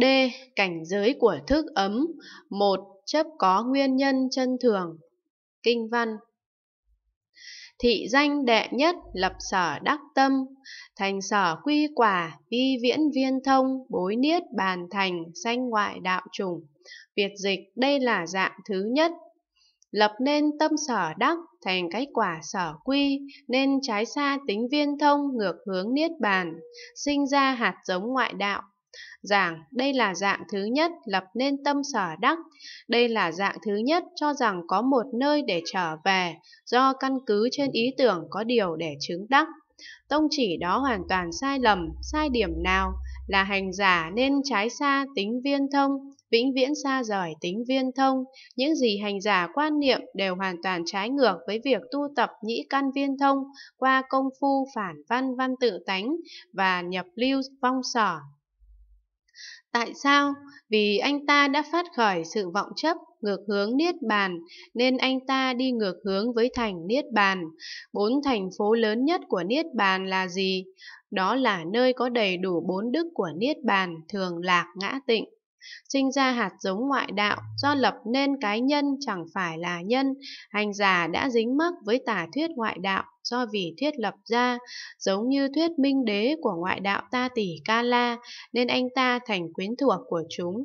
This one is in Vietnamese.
D. Cảnh giới của thức ấm một Chấp có nguyên nhân chân thường Kinh văn Thị danh đệ nhất lập sở đắc tâm Thành sở quy quả y viễn viên thông Bối niết bàn thành sanh ngoại đạo trùng Việt dịch đây là dạng thứ nhất Lập nên tâm sở đắc thành cái quả sở quy Nên trái xa tính viên thông ngược hướng niết bàn Sinh ra hạt giống ngoại đạo giảng đây là dạng thứ nhất lập nên tâm sở đắc đây là dạng thứ nhất cho rằng có một nơi để trở về do căn cứ trên ý tưởng có điều để chứng đắc tông chỉ đó hoàn toàn sai lầm sai điểm nào là hành giả nên trái xa tính viên thông vĩnh viễn xa rời tính viên thông những gì hành giả quan niệm đều hoàn toàn trái ngược với việc tu tập nhĩ căn viên thông qua công phu phản văn văn tự tánh và nhập lưu vong sở Tại sao? Vì anh ta đã phát khởi sự vọng chấp ngược hướng Niết Bàn, nên anh ta đi ngược hướng với thành Niết Bàn. Bốn thành phố lớn nhất của Niết Bàn là gì? Đó là nơi có đầy đủ bốn đức của Niết Bàn, thường lạc ngã tịnh sinh ra hạt giống ngoại đạo do lập nên cái nhân chẳng phải là nhân hành giả đã dính mắc với tà thuyết ngoại đạo do vì thuyết lập ra giống như thuyết minh đế của ngoại đạo ta tỷ ca la nên anh ta thành quyến thuộc của chúng